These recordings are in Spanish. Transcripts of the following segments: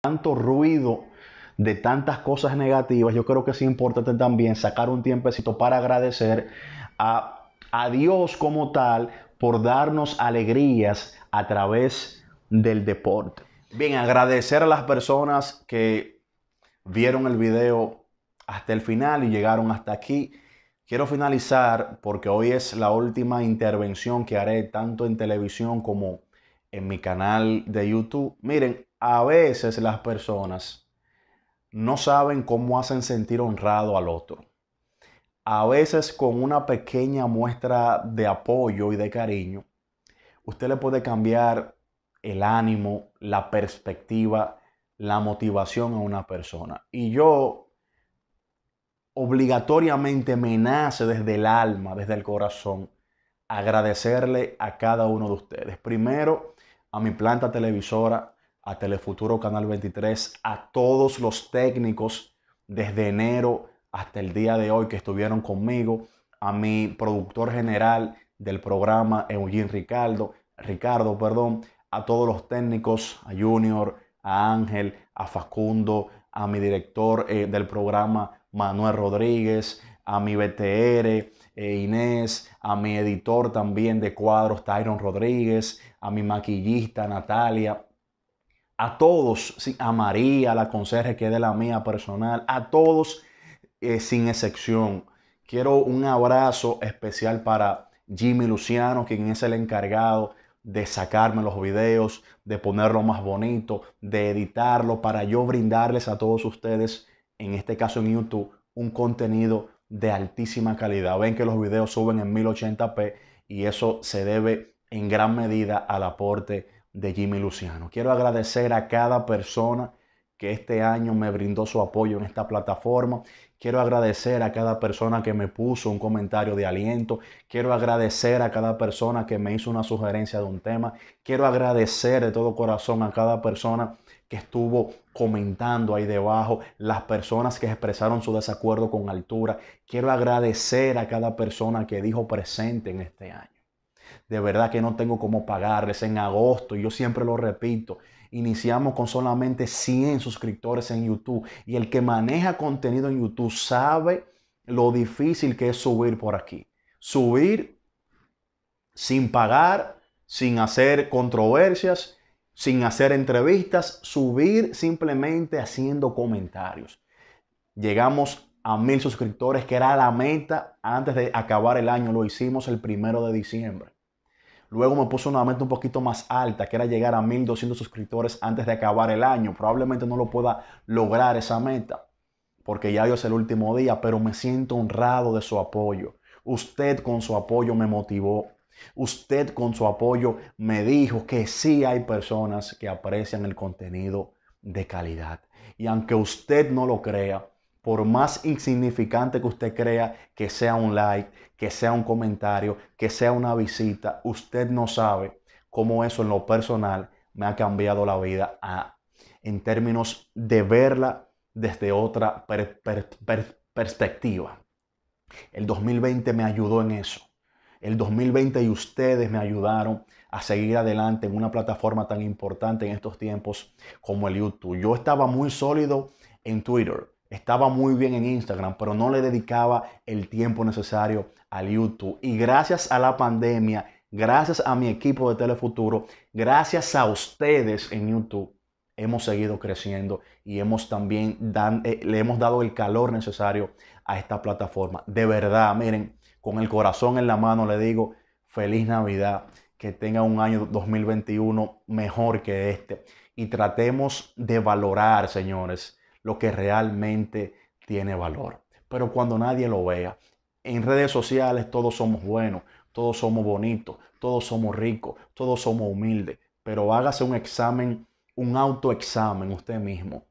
tanto ruido de tantas cosas negativas, yo creo que es importante también sacar un tiempecito para agradecer a, a Dios como tal por darnos alegrías a través del deporte. Bien, agradecer a las personas que vieron el video hasta el final y llegaron hasta aquí. Quiero finalizar porque hoy es la última intervención que haré tanto en televisión como en mi canal de YouTube. Miren, a veces las personas no saben cómo hacen sentir honrado al otro. A veces con una pequeña muestra de apoyo y de cariño, usted le puede cambiar el ánimo, la perspectiva, la motivación a una persona. Y yo obligatoriamente me nace desde el alma, desde el corazón, agradecerle a cada uno de ustedes. Primero a mi planta televisora, a Telefuturo Canal 23, a todos los técnicos desde enero hasta el día de hoy que estuvieron conmigo, a mi productor general del programa, Eugene Ricardo, Ricardo, perdón, a todos los técnicos, a Junior, a Ángel, a Facundo, a mi director eh, del programa, Manuel Rodríguez, a mi BTR, eh, Inés, a mi editor también de cuadros, Tyron Rodríguez, a mi maquillista, Natalia, a todos, a María, la conserje que es de la mía personal, a todos eh, sin excepción. Quiero un abrazo especial para Jimmy Luciano, quien es el encargado de sacarme los videos, de ponerlo más bonito, de editarlo para yo brindarles a todos ustedes, en este caso en YouTube, un contenido de altísima calidad. Ven que los videos suben en 1080p y eso se debe en gran medida al aporte de Jimmy Luciano. Quiero agradecer a cada persona que este año me brindó su apoyo en esta plataforma. Quiero agradecer a cada persona que me puso un comentario de aliento. Quiero agradecer a cada persona que me hizo una sugerencia de un tema. Quiero agradecer de todo corazón a cada persona que estuvo comentando ahí debajo, las personas que expresaron su desacuerdo con altura. Quiero agradecer a cada persona que dijo presente en este año de verdad que no tengo cómo pagarles en agosto, yo siempre lo repito. Iniciamos con solamente 100 suscriptores en YouTube y el que maneja contenido en YouTube sabe lo difícil que es subir por aquí. Subir sin pagar, sin hacer controversias, sin hacer entrevistas, subir simplemente haciendo comentarios. Llegamos a mil suscriptores, que era la meta antes de acabar el año. Lo hicimos el primero de diciembre. Luego me puso una meta un poquito más alta, que era llegar a 1200 suscriptores antes de acabar el año. Probablemente no lo pueda lograr esa meta, porque ya hoy es el último día, pero me siento honrado de su apoyo. Usted con su apoyo me motivó. Usted con su apoyo me dijo que sí hay personas que aprecian el contenido de calidad. Y aunque usted no lo crea, por más insignificante que usted crea que sea un like, que sea un comentario, que sea una visita, usted no sabe cómo eso en lo personal me ha cambiado la vida a, en términos de verla desde otra perspectiva. El 2020 me ayudó en eso. El 2020 y ustedes me ayudaron a seguir adelante en una plataforma tan importante en estos tiempos como el YouTube. Yo estaba muy sólido en Twitter estaba muy bien en Instagram, pero no le dedicaba el tiempo necesario al YouTube. Y gracias a la pandemia, gracias a mi equipo de Telefuturo, gracias a ustedes en YouTube, hemos seguido creciendo y hemos también eh, le hemos dado el calor necesario a esta plataforma. De verdad, miren, con el corazón en la mano le digo feliz Navidad, que tenga un año 2021 mejor que este y tratemos de valorar, señores, lo que realmente tiene valor. Pero cuando nadie lo vea, en redes sociales todos somos buenos, todos somos bonitos, todos somos ricos, todos somos humildes, pero hágase un examen, un autoexamen usted mismo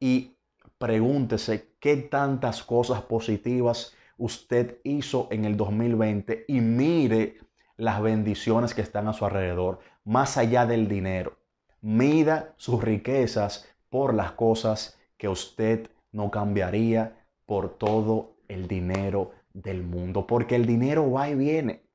y pregúntese qué tantas cosas positivas usted hizo en el 2020 y mire las bendiciones que están a su alrededor, más allá del dinero. Mida sus riquezas por las cosas que usted no cambiaría por todo el dinero del mundo, porque el dinero va y viene.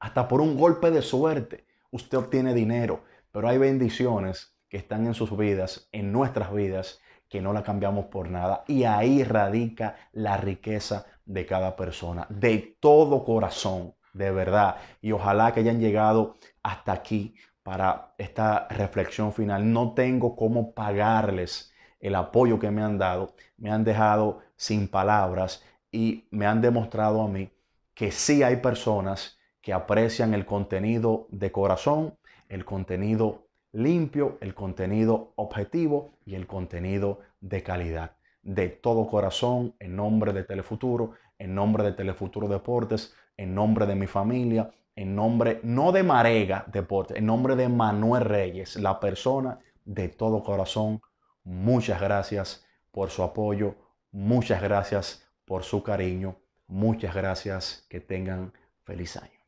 Hasta por un golpe de suerte usted obtiene dinero, pero hay bendiciones que están en sus vidas, en nuestras vidas, que no la cambiamos por nada. Y ahí radica la riqueza de cada persona, de todo corazón, de verdad. Y ojalá que hayan llegado hasta aquí para esta reflexión final. No tengo cómo pagarles el apoyo que me han dado, me han dejado sin palabras y me han demostrado a mí que sí hay personas que aprecian el contenido de corazón, el contenido limpio, el contenido objetivo y el contenido de calidad. De todo corazón, en nombre de Telefuturo, en nombre de Telefuturo Deportes, en nombre de mi familia, en nombre no de Marega Deportes, en nombre de Manuel Reyes, la persona de todo corazón Muchas gracias por su apoyo, muchas gracias por su cariño, muchas gracias, que tengan feliz año.